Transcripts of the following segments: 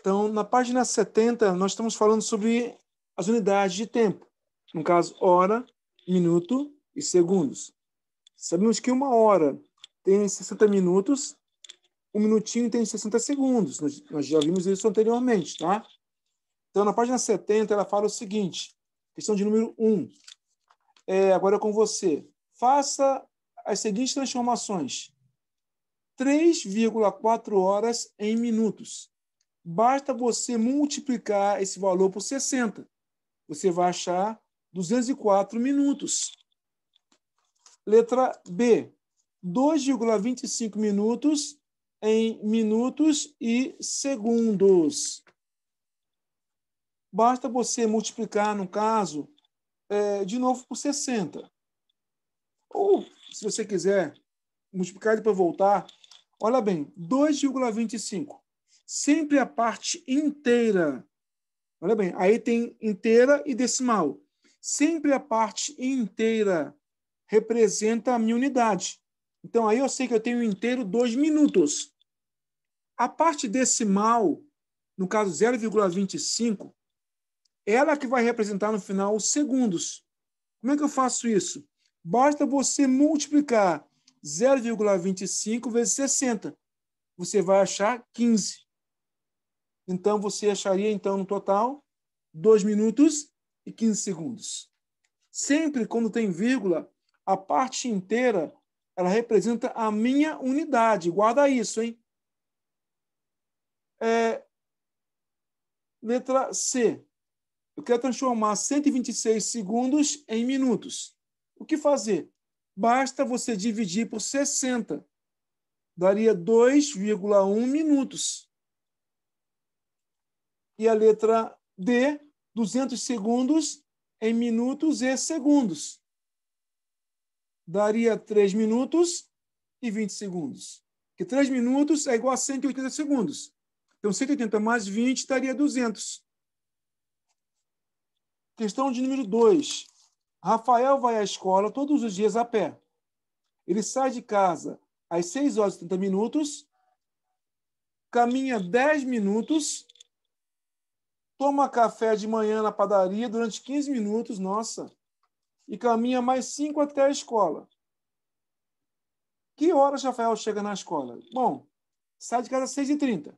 Então, na página 70, nós estamos falando sobre as unidades de tempo. No caso, hora, minuto e segundos. Sabemos que uma hora tem 60 minutos, um minutinho tem 60 segundos. Nós, já vimos isso anteriormente, tá? Então, na página 70, ela fala o seguinte, questão de número 1. É, agora é com você. Faça as seguintes transformações. 3,4 horas em minutos. Basta você multiplicar esse valor por 60. Você vai achar 204 minutos. Letra B. 2,25 minutos em minutos e segundos. Basta você multiplicar, no caso, é, de novo por 60. Ou, se você quiser multiplicar e depois voltar, olha bem, 2,25 sempre a parte inteira. Olha bem, aí tem inteira e decimal. Sempre a parte inteira representa a minha unidade. Então, aí eu sei que eu tenho inteiro dois minutos. A parte decimal, no caso 0,25, ela que vai representar no final os segundos. Como é que eu faço isso? Basta você multiplicar 0,25 vezes 60. Você vai achar 15. Então, você acharia, então, no total, 2 minutos e 15 segundos. Sempre quando tem vírgula, a parte inteira ela representa a minha unidade. Guarda isso, hein? É... letra C. Eu quero transformar 126 segundos em minutos. O que fazer? Basta você dividir por 60. Daria 2,1 minutos. E a letra D, 200 segundos em minutos e segundos. Daria 3 minutos e 20 segundos. Que 3 minutos é igual a 180 segundos. Então, 180 mais 20 daria 200. Questão de número 2. Rafael vai à escola todos os dias a pé. Ele sai de casa às 6 horas e 30 minutos, caminha 10 minutos toma café de manhã na padaria durante 15 minutos, nossa, e caminha mais 5 até a escola. Que hora o Rafael chega na escola? Bom, sai de casa às 6h30.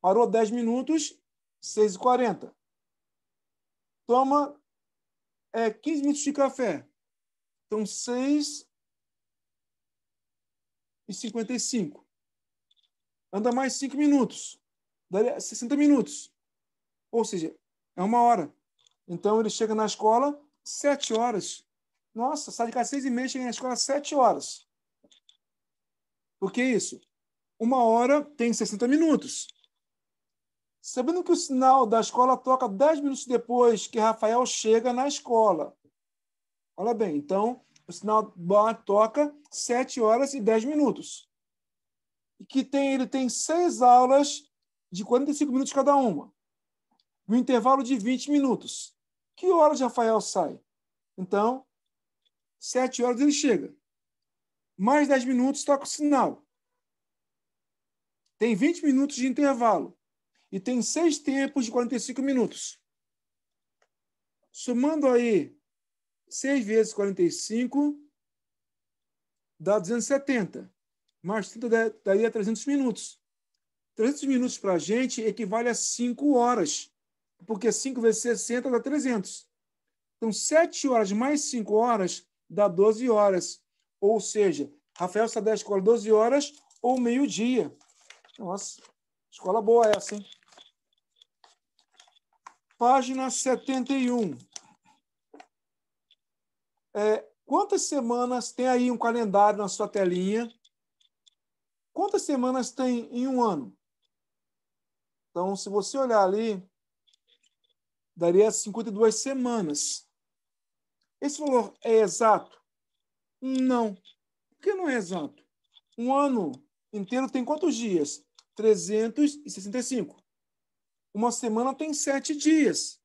Parou 10 minutos, 6h40. Toma é, 15 minutos de café. Então, 6 e 55. Anda mais 5 minutos. Daria 60 minutos. Ou seja, é uma hora. Então ele chega na escola sete horas. Nossa, sai de casa seis e meia, chega na escola sete horas. Por que isso? Uma hora tem 60 minutos. Sabendo que o sinal da escola toca dez minutos depois que Rafael chega na escola. Olha bem, então o sinal toca sete horas e dez minutos. E que tem, ele tem seis aulas de 45 minutos cada uma no intervalo de 20 minutos. Que horas Rafael sai? Então, 7 horas ele chega. Mais 10 minutos, toca o sinal. Tem 20 minutos de intervalo. E tem seis tempos de 45 minutos. Somando aí 6 vezes 45, dá 270. Mais 30 daria 300 minutos. 300 minutos para a gente equivale a 5 horas porque 5 vezes 60 dá 300. Então, 7 horas mais 5 horas dá 12 horas. Ou seja, Rafael está da escola 12 horas ou meio-dia. Nossa, escola boa essa, hein? Página 71. É, quantas semanas tem aí um calendário na sua telinha? Quantas semanas tem em um ano? Então, se você olhar ali, daria 52 semanas. Esse valor é exato? Não. Por que não é exato? Um ano inteiro tem quantos dias? 365. Uma semana tem sete dias.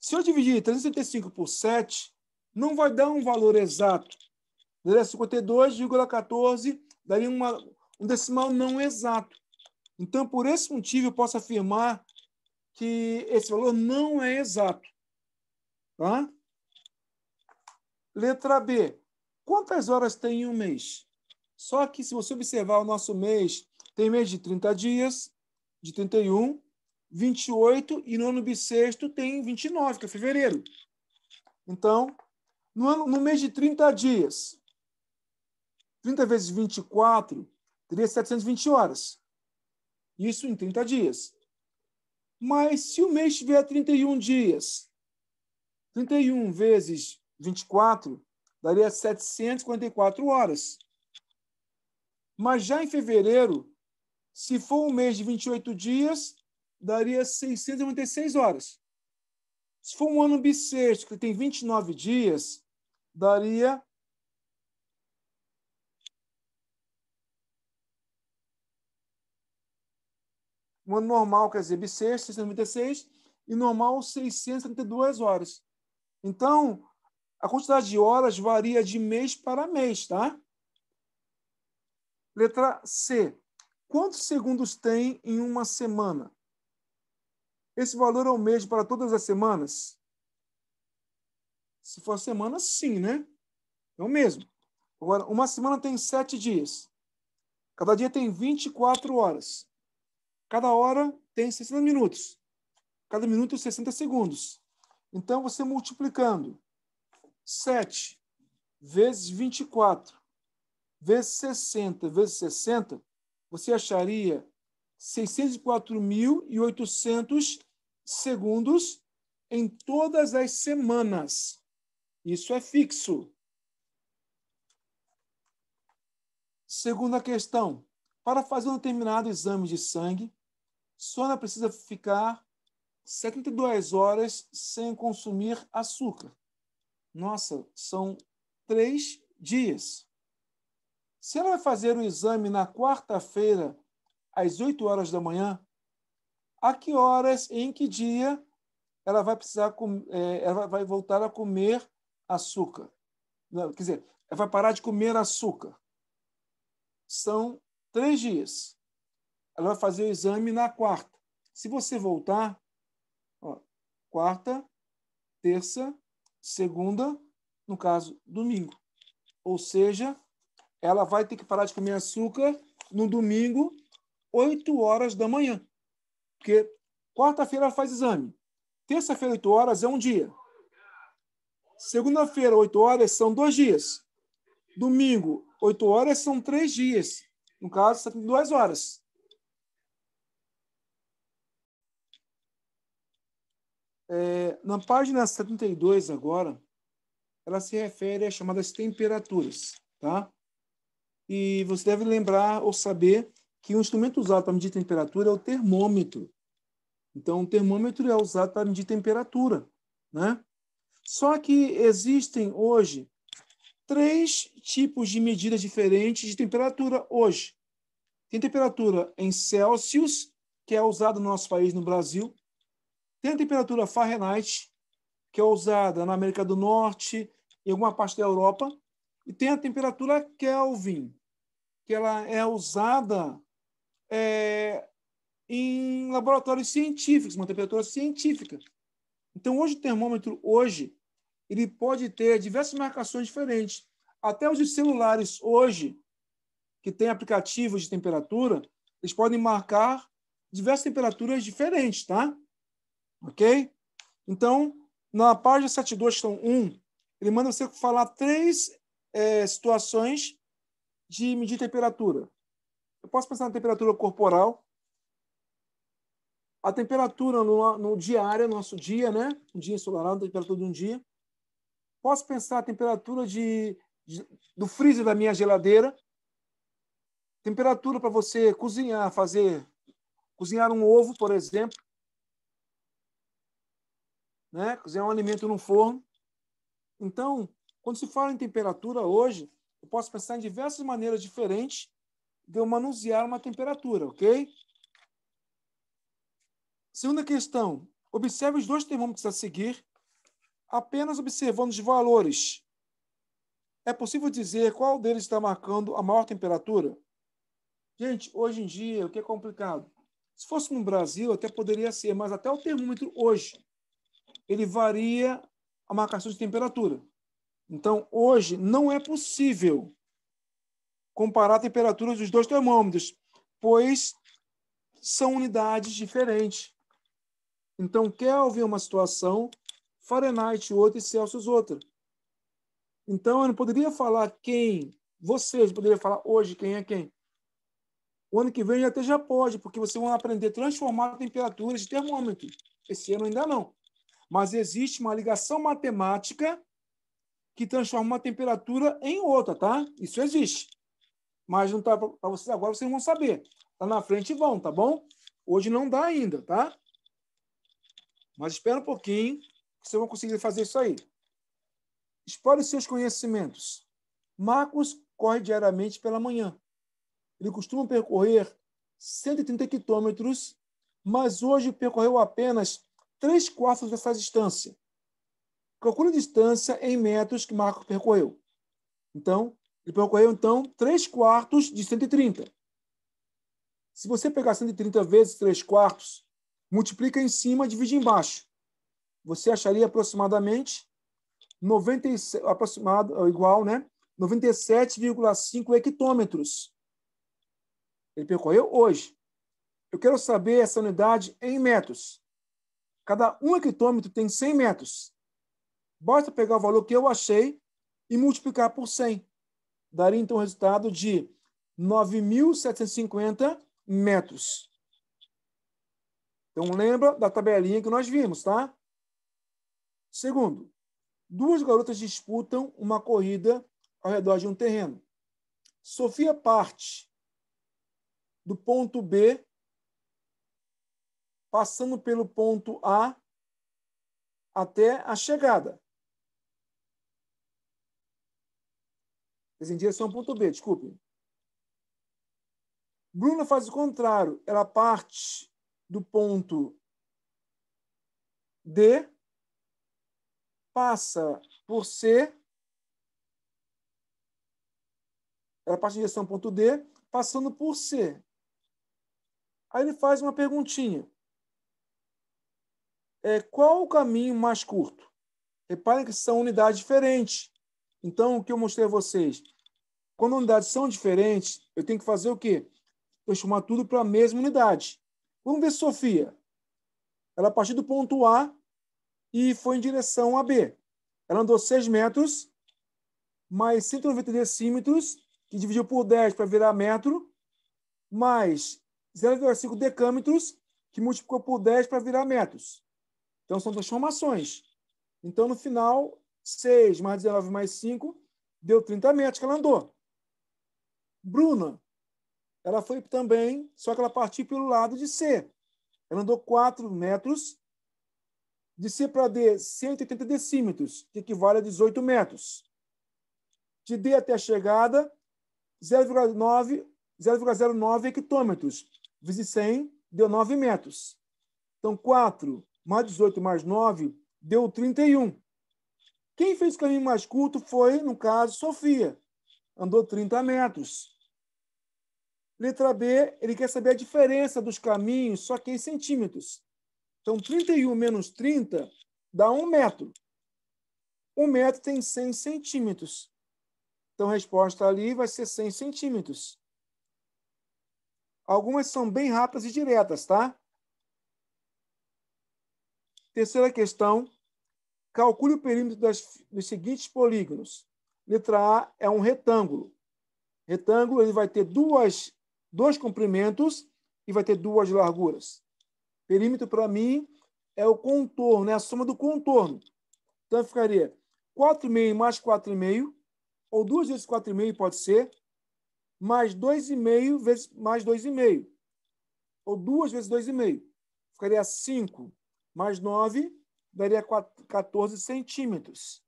Se eu dividir 365 por 7, não vai dar um valor exato. Daria 52,14, daria uma, um decimal não exato. Então, por esse motivo, eu posso afirmar que esse valor não é exato. Tá? Letra B. Quantas horas tem um mês? Só que se você observar o nosso mês, tem mês de 30 dias, de 31, 28 e no ano bissexto tem 29, que é fevereiro. Então, no, ano, no mês de 30 dias, 30 vezes 24 teria 720 horas. Isso em 30 dias. Mas se o mês tiver 31 dias, 31 vezes 24 daria 744 horas. Mas já em fevereiro, se for um mês de 28 dias, daria 696 horas. Se for um ano bissexto, que tem 29 dias, daria Um ano normal quer dizer bissexto, 696, e normal 632 horas. Então, a quantidade de horas varia de mês para mês, tá? Letra C. Quantos segundos tem em uma semana? Esse valor é o mesmo para todas as semanas? Se for a semana, sim, né? É o mesmo. Agora, uma semana tem sete dias. Cada dia tem 24 horas. Cada hora tem 60 minutos. Cada minuto 60 segundos. Então, você multiplicando 7 vezes 24 vezes 60 vezes 60, você acharia 604.800 segundos em todas as semanas. Isso é fixo. Segunda questão. Para fazer um determinado exame de sangue, ela precisa ficar 72 horas sem consumir açúcar. Nossa, são três dias. Se ela vai fazer o exame na quarta-feira, às 8 horas da manhã, a que horas, em que dia ela vai precisar é, ela vai voltar a comer açúcar? quer dizer, ela vai parar de comer açúcar. São três dias. Ela vai fazer o exame na quarta. Se você voltar, ó, quarta, terça, segunda, no caso, domingo. Ou seja, ela vai ter que parar de comer açúcar no domingo, 8 horas da manhã. Porque quarta-feira ela faz exame. Terça-feira, 8 horas, é um dia. Segunda-feira, 8 horas, são dois dias. Domingo, 8 horas, são três dias. No caso, você tem duas horas. É, na página 72 agora, ela se refere às chamadas temperaturas, tá? E você deve lembrar ou saber que o um instrumento usado para medir temperatura é o termômetro. Então, o termômetro é usado para medir temperatura, né? Só que existem hoje três tipos de medidas diferentes de temperatura hoje. Tem temperatura em Celsius, que é usado no nosso país, no Brasil, tem a temperatura Fahrenheit, que é usada na América do Norte, em alguma parte da Europa, e tem a temperatura Kelvin, que ela é usada é, em laboratórios científicos, uma temperatura científica. Então, hoje o termômetro, hoje, ele pode ter diversas marcações diferentes. Até os celulares hoje, que têm aplicativos de temperatura, eles podem marcar diversas temperaturas diferentes, tá? Ok? Então, na página 72, estão 1, ele manda você falar três é, situações de medir temperatura. Eu posso pensar na temperatura corporal, a temperatura no, no diário, nosso dia, né? Um dia ensolarado, a temperatura de um dia. Posso pensar a temperatura de, de do freezer da minha geladeira, temperatura para você cozinhar, fazer cozinhar um ovo, por exemplo, né? cozinhar é um alimento no forno. Então, quando se fala em temperatura hoje, eu posso pensar em diversas maneiras diferentes de eu manusear uma temperatura, ok? Segunda questão, observe os dois termômetros a seguir, apenas observando os valores. É possível dizer qual deles está marcando a maior temperatura? Gente, hoje em dia, o que é complicado? Se fosse no Brasil, até poderia ser, mas até o termômetro hoje ele varia a marcação de temperatura. Então, hoje, não é possível comparar a temperatura dos dois termômetros, pois são unidades diferentes. Então, quer ouvir uma situação, Fahrenheit outra e Celsius outra. Então, eu não poderia falar quem, vocês poderiam falar hoje quem é quem. O ano que vem até já pode, porque vocês vão aprender a transformar a temperatura de termômetro. Esse ano ainda não. Mas existe uma ligação matemática que transforma uma temperatura em outra, tá? Isso existe. Mas não tá para vocês agora, vocês vão saber. Tá na frente e vão, tá bom? Hoje não dá ainda, tá? Mas espera um pouquinho que vocês vão conseguir fazer isso aí. Explore seus conhecimentos. Marcos corre diariamente pela manhã. Ele costuma percorrer 130 quilômetros, mas hoje percorreu apenas 3 quartos dessa distância. Calcule a distância em metros que Marcos percorreu. Então, ele percorreu, então, 3 quartos de 130. Se você pegar 130 vezes 3 quartos, multiplica em cima, divide embaixo. Você acharia aproximadamente 97, aproximado, igual, né? 97,5 hectômetros. Ele percorreu hoje. Eu quero saber essa unidade em metros. Cada um hectômetro tem 100 metros. Basta pegar o valor que eu achei e multiplicar por 100. Daria, então, o resultado de 9.750 metros. Então, lembra da tabelinha que nós vimos, tá? Segundo, duas garotas disputam uma corrida ao redor de um terreno. Sofia parte do ponto B passando pelo ponto A até a chegada. Em direção ao ponto B, desculpe. Bruna faz o contrário. Ela parte do ponto D, passa por C, ela parte em direção ao ponto D, passando por C. Aí ele faz uma perguntinha é qual o caminho mais curto. Reparem que são unidades diferentes. Então, o que eu mostrei a vocês, quando unidades são diferentes, eu tenho que fazer o quê? Transformar tudo para a mesma unidade. Vamos ver Sofia. Ela partiu do ponto A e foi em direção a B. Ela andou 6 metros, mais 190 decímetros, que dividiu por 10 para virar metro, mais 0,5 decâmetros, que multiplicou por 10 para virar metros. Então, são transformações. Então, no final, 6 mais 19 mais 5 deu 30 metros que ela andou. Bruna, ela foi também, só que ela partiu pelo lado de C. Ela andou 4 metros, de C para D, 180 decímetros, que equivale a 18 metros. De D até a chegada, 0,09 hectômetros, vezes 100, deu 9 metros. Então, 4 mais 18 mais 9 deu 31. Quem fez o caminho mais curto foi, no caso, Sofia. Andou 30 metros. Letra B, ele quer saber a diferença dos caminhos, só que em centímetros. Então, 31 menos 30 dá 1 metro. 1 metro tem 100 centímetros. Então, a resposta ali vai ser 100 centímetros. Algumas são bem rápidas e diretas, tá? Terceira questão, calcule o perímetro das, dos seguintes polígonos. Letra A é um retângulo. Retângulo ele vai ter duas, dois comprimentos e vai ter duas larguras. Perímetro, para mim, é o contorno, é a soma do contorno. Então, ficaria 4,5 mais 4,5, ou 2 vezes 4,5 pode ser, mais 2,5 vezes mais 2,5, ou 2 vezes 2,5. Ficaria 5 mais 9 daria 14 centímetros.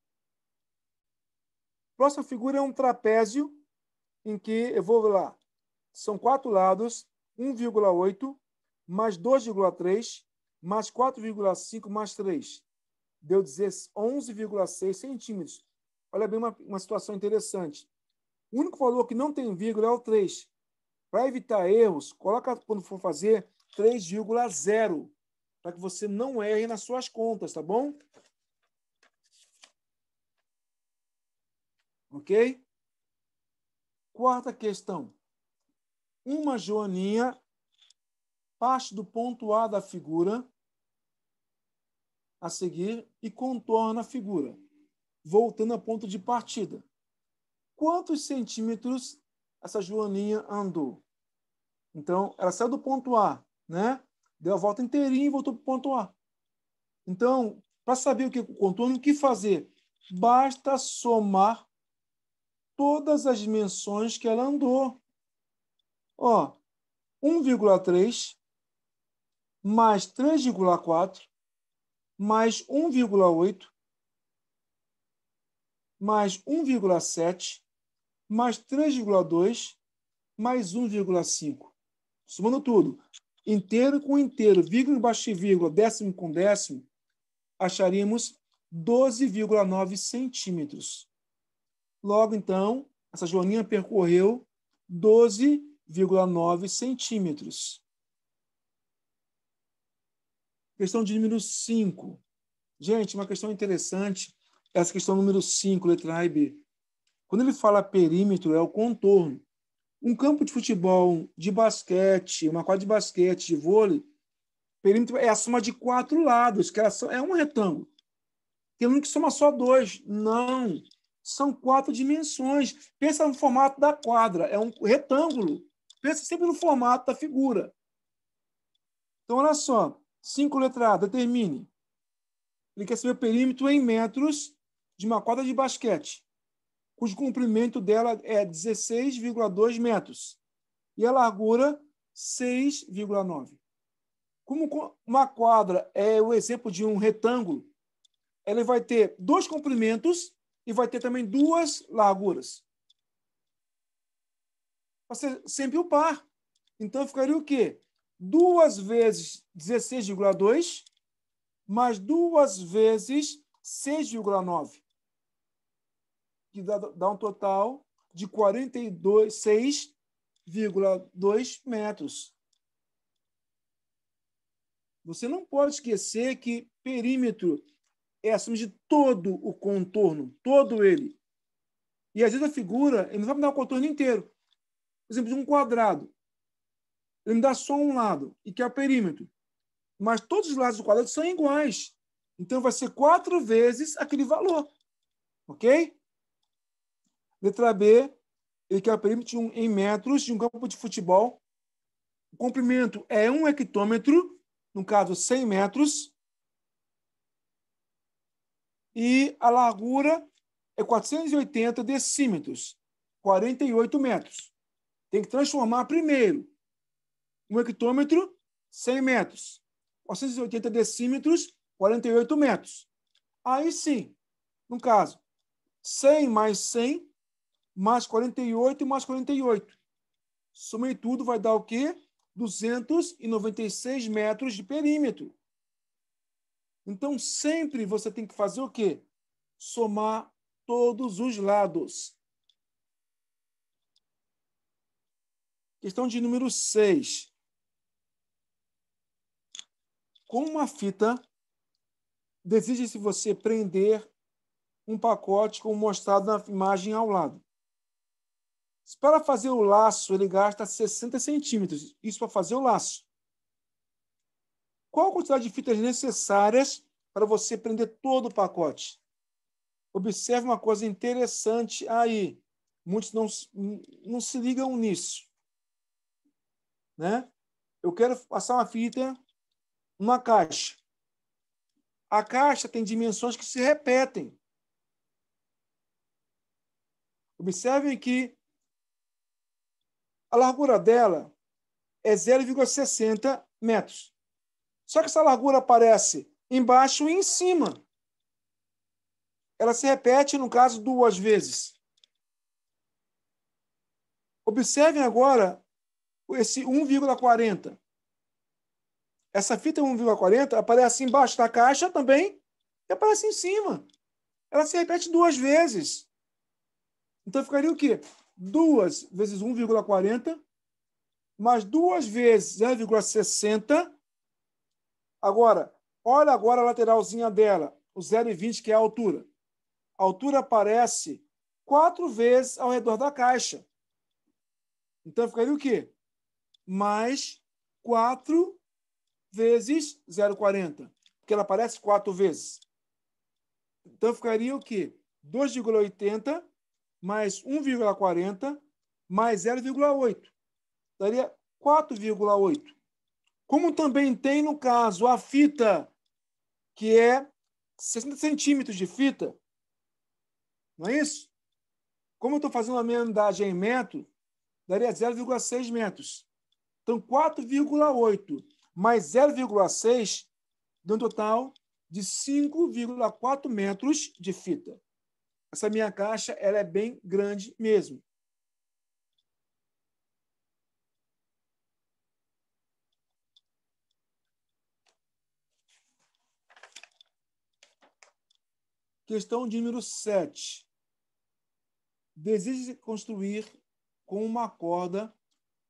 Próxima figura é um trapézio em que, eu vou lá, são quatro lados, 1,8 mais 2,3 mais 4,5 mais 3. Deu 11,6 centímetros. Olha bem uma, uma situação interessante. O único valor que não tem vírgula é o 3. Para evitar erros, coloca, quando for fazer, 3,0 para que você não erre nas suas contas, tá bom? Ok? Quarta questão. Uma joaninha parte do ponto A da figura a seguir e contorna a figura, voltando ao ponto de partida. Quantos centímetros essa joaninha andou? Então, ela saiu do ponto A, né? deu a volta inteirinha e voltou para o ponto A. Então, para saber o que o contorno, o que fazer? Basta somar todas as dimensões que ela andou. Ó, 1,3 mais 3,4 mais 1,8 mais 1,7 mais 3,2 mais 1,5. Somando tudo, inteiro com inteiro, vírgula embaixo de vírgula, décimo com décimo, acharíamos 12,9 centímetros. Logo, então, essa joaninha percorreu 12,9 centímetros. Questão de número 5. Gente, uma questão interessante, essa questão número 5, letra A e B. Quando ele fala perímetro, é o contorno um campo de futebol, de basquete, uma quadra de basquete, de vôlei, perímetro é a soma de quatro lados, que é um retângulo. Tem um que soma só dois. Não. São quatro dimensões. Pensa no formato da quadra, é um retângulo. Pensa sempre no formato da figura. Então, olha só. Cinco letra A, determine. Ele quer saber o perímetro em metros de uma quadra de basquete cujo comprimento dela é 16,2 metros e a largura 6,9. Como uma quadra é o exemplo de um retângulo, ela vai ter dois comprimentos e vai ter também duas larguras. Vai ser sempre o par. Então ficaria o quê? Duas vezes 16,2 mais duas vezes 6,9 que dá, dá um total de 46,2 metros. Você não pode esquecer que perímetro é a soma de todo o contorno, todo ele. E às vezes a figura, ele não vai me dar o contorno inteiro. Por exemplo, de um quadrado. Ele me dá só um lado, e que é o perímetro. Mas todos os lados do quadrado são iguais. Então vai ser quatro vezes aquele valor. Ok? Letra B, ele quer o perímetro em metros de um campo de futebol. O comprimento é um hectômetro, no caso 100 metros. E a largura é 480 decímetros, 48 metros. Tem que transformar primeiro um hectômetro, 100 metros. 480 decímetros, 48 metros. Aí sim, no caso, 100 mais 100 mais 48 mais 48. somei tudo, vai dar o quê? 296 metros de perímetro. Então, sempre você tem que fazer o quê? Somar todos os lados. Questão de número 6. Com uma fita, deseja se você prender um pacote como mostrado na imagem ao lado. Para fazer o laço, ele gasta 60 centímetros. Isso para fazer o laço. Qual a quantidade de fitas necessárias para você prender todo o pacote? Observe uma coisa interessante aí. Muitos não, não se ligam nisso. Né? Eu quero passar uma fita numa caixa. A caixa tem dimensões que se repetem. Observem que a largura dela é 0,60 metros. Só que essa largura aparece embaixo e em cima. Ela se repete, no caso, duas vezes. Observem agora esse 1,40. Essa fita 1,40 aparece embaixo da caixa também e aparece em cima. Ela se repete duas vezes. Então ficaria o quê? 2 vezes 1,40, mais 2 vezes 0,60. Agora, olha agora a lateralzinha dela, o 0,20, que é a altura. A altura aparece 4 vezes ao redor da caixa. Então, ficaria o quê? Mais 4 vezes 0,40, porque ela aparece 4 vezes. Então, ficaria o quê? 2,80 mais 1,40 mais 0,8. Daria 4,8. Como também tem, no caso, a fita, que é 60 centímetros de fita. Não é isso? Como eu estou fazendo a minha andagem em metro, daria 0,6 metros. Então, 4,8 mais 0,6 dá um total de 5,4 metros de fita essa minha caixa ela é bem grande mesmo. Questão de número 7. Deseja construir com uma corda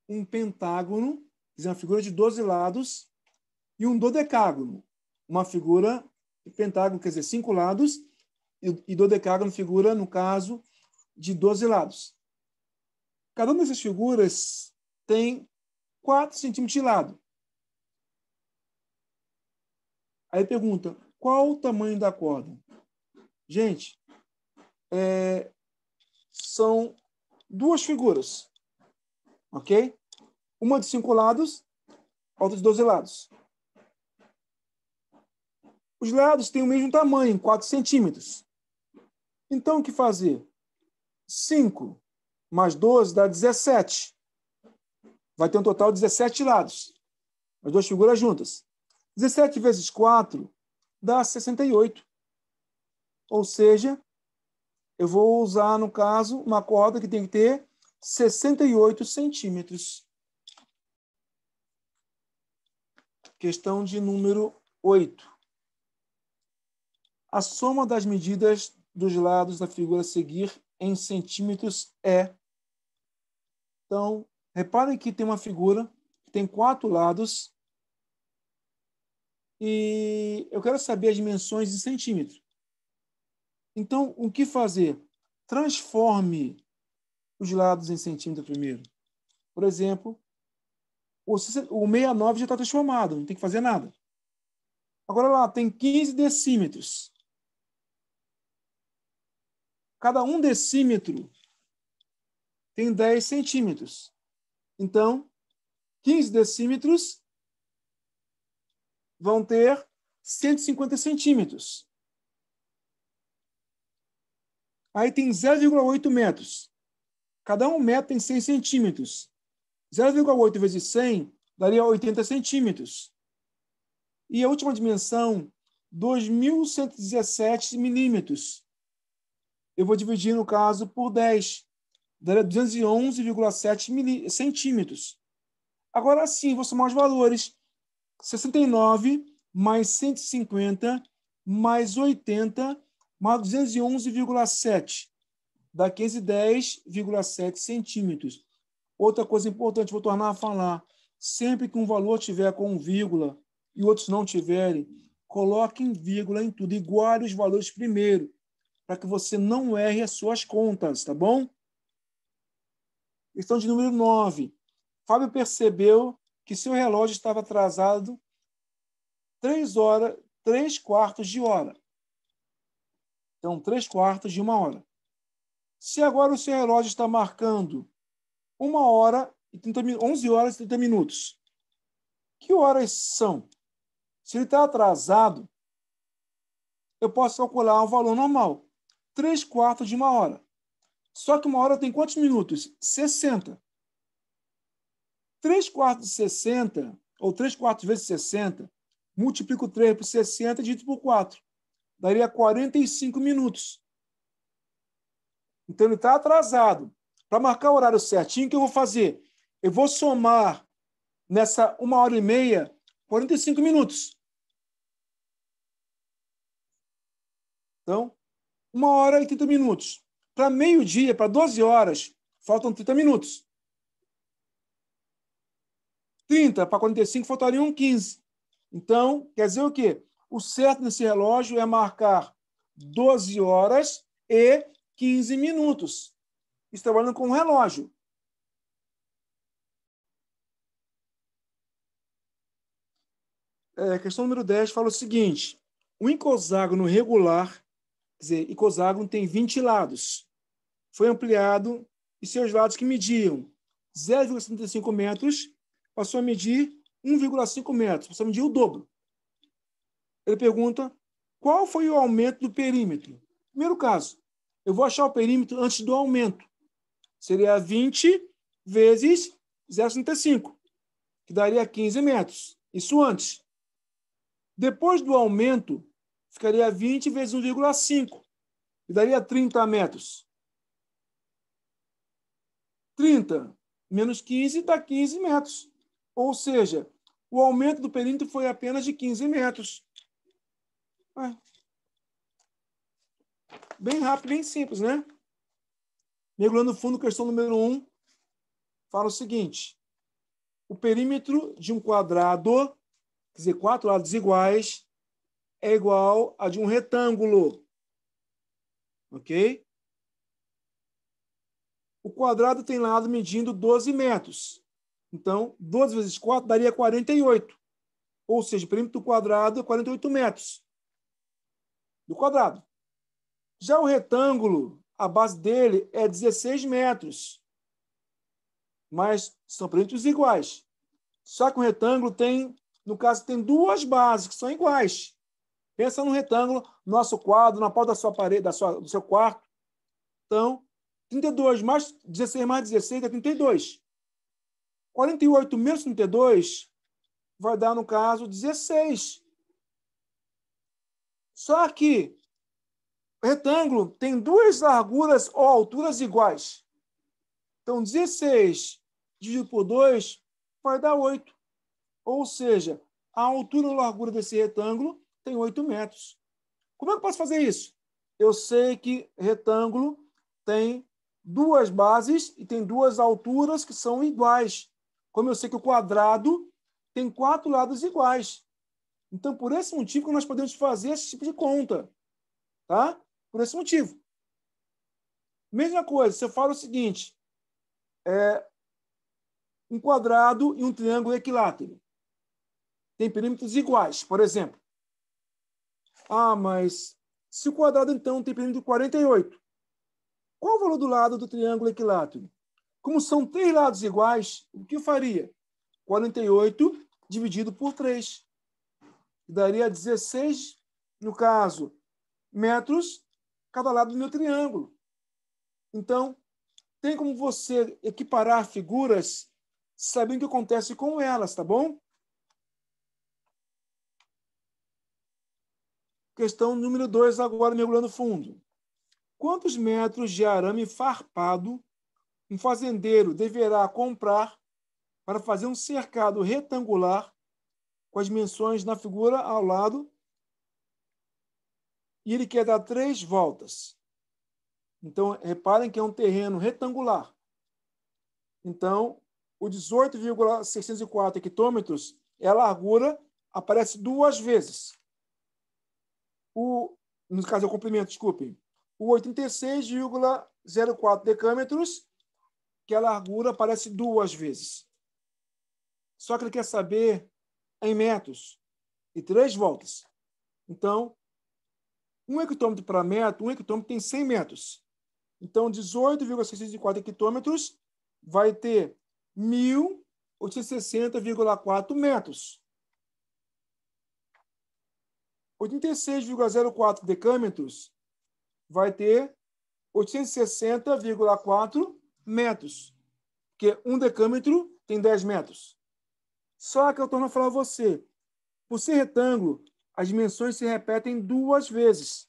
um pentágono, quer dizer, uma figura de 12 lados, e um dodecágono, uma figura de pentágono, quer dizer, cinco lados, e dodecagon é figura, no caso, de 12 lados. Cada uma dessas figuras tem 4 centímetros de lado. Aí pergunta, qual o tamanho da corda? Gente, é, são duas figuras, ok? Uma de cinco lados, outra de 12 lados. Os lados têm o mesmo tamanho, 4 centímetros. Então, o que fazer? 5 mais 12 dá 17. Vai ter um total de 17 lados. As duas figuras juntas. 17 vezes 4 dá 68. Ou seja, eu vou usar, no caso, uma corda que tem que ter 68 centímetros. Questão de número 8. A soma das medidas dos lados da figura a seguir em centímetros é. Então, reparem que tem uma figura que tem quatro lados e eu quero saber as dimensões em centímetro. Então, o que fazer? Transforme os lados em centímetro primeiro. Por exemplo, o 69 já está transformado, não tem que fazer nada. Agora lá, tem 15 decímetros. Cada um decímetro tem 10 centímetros. Então, 15 decímetros vão ter 150 centímetros. Aí tem 0,8 metros. Cada um metro tem 100 centímetros. 0,8 vezes 100 daria 80 centímetros. E a última dimensão, 2.117 milímetros eu vou dividir, no caso, por 10. Daria 211,7 centímetros. Agora sim, vou somar os valores. 69 mais 150 mais 80 mais 211,7. Dá 510,7 centímetros. Outra coisa importante, vou tornar a falar. Sempre que um valor tiver com vírgula e outros não tiverem, coloque vírgula em tudo. Iguale os valores primeiro para que você não erre as suas contas, tá bom? Questão de número 9. Fábio percebeu que seu relógio estava atrasado três horas, três quartos de hora. Então, três quartos de uma hora. Se agora o seu relógio está marcando uma hora e 30, 11 horas e 30 minutos, que horas são? Se ele está atrasado, eu posso calcular um valor normal. 3 quartos de uma hora. Só que uma hora tem quantos minutos? 60. 3 quartos de 60, ou 3 quartos vezes 60, multiplico 3 por 60 e divido por 4. Daria 45 minutos. Então ele está atrasado. Para marcar o horário certinho, o que eu vou fazer? Eu vou somar nessa uma hora e meia 45 minutos. Então, uma hora e 30 minutos. Para meio-dia, para 12 horas, faltam 30 minutos. 30 para 45 faltariam 15. Então, quer dizer o quê? O certo nesse relógio é marcar 12 horas e 15 minutos. Isso trabalhando com o relógio. É, questão número 10 fala o seguinte: o icoságono regular Quer dizer, icoságono tem 20 lados. Foi ampliado e seus lados que mediam 0,75 metros passou a medir 1,5 metros, passou a medir o dobro. Ele pergunta qual foi o aumento do perímetro. Primeiro caso, eu vou achar o perímetro antes do aumento. Seria 20 vezes 0,75, que daria 15 metros. Isso antes. Depois do aumento, ficaria 20 vezes 1,5, e daria 30 metros. 30 menos 15 dá 15 metros. Ou seja, o aumento do perímetro foi apenas de 15 metros. É. Bem rápido, bem simples, né? Mergulhando fundo, questão número 1, um, fala o seguinte. O perímetro de um quadrado, quer dizer, quatro lados iguais, é igual a de um retângulo. Ok? O quadrado tem lado medindo 12 metros. Então, 12 vezes 4 daria 48. Ou seja, o perímetro do quadrado é 48 metros do quadrado. Já o retângulo, a base dele é 16 metros. Mas são perímetros iguais. Só que o retângulo tem, no caso, tem duas bases que são iguais. Pensa num retângulo, nosso quadro, na porta da sua parede, da sua, do seu quarto. Então, 32 mais 16 mais 16 é 32. 48 menos 32 vai dar, no caso, 16. Só que o retângulo tem duas larguras ou alturas iguais. Então, 16 dividido por 2 vai dar 8. Ou seja, a altura ou largura desse retângulo tem 8 metros. Como é que eu posso fazer isso? Eu sei que retângulo tem duas bases e tem duas alturas que são iguais. Como eu sei que o quadrado tem quatro lados iguais. Então, por esse motivo nós podemos fazer esse tipo de conta. Tá? Por esse motivo. Mesma coisa, Se eu falo o seguinte, é um quadrado e um triângulo equilátero. Tem perímetros iguais, por exemplo. Ah, mas se o quadrado, então, tem perímetro de 48, qual o valor do lado do triângulo equilátero? Como são três lados iguais, o que eu faria? 48 dividido por 3. Daria 16, no caso, metros cada lado do meu triângulo. Então, tem como você equiparar figuras sabendo o que acontece com elas, tá bom? Questão número dois agora mergulhando fundo. Quantos metros de arame farpado um fazendeiro deverá comprar para fazer um cercado retangular com as dimensões na figura ao lado e ele quer dar três voltas. Então, reparem que é um terreno retangular. Então, o 18,604 hectômetros é a largura, aparece duas vezes o, no caso é o comprimento, desculpem, o 86,04 decâmetros, que é a largura aparece duas vezes. Só que ele quer saber em metros e três voltas. Então, um hectômetro para metro, um hectômetro tem 100 metros. Então, 18,604 hectômetros vai ter 1.860,4 metros. 86,04 decâmetros vai ter 860,4 metros, porque um decâmetro tem 10 metros. Só que eu estou a falar a você, por ser retângulo, as dimensões se repetem duas vezes.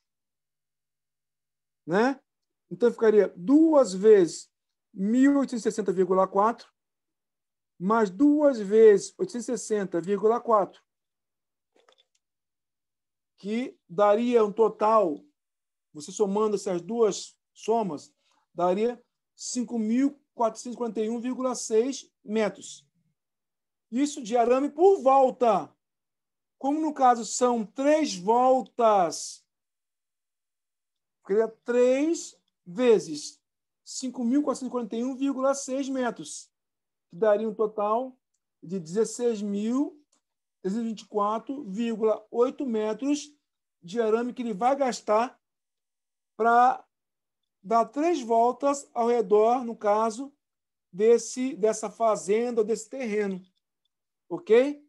Né? Então ficaria duas vezes 1860,4 mais duas vezes 860,4 que daria um total, você somando essas duas somas, daria 5.441,6 metros. Isso de arame por volta. Como no caso são três voltas, cria três vezes 5.441,6 metros, que daria um total de 16.000 324,8 metros de arame que ele vai gastar para dar três voltas ao redor, no caso, desse dessa fazenda, desse terreno. Ok?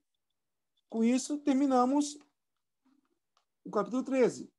Com isso, terminamos o capítulo 13.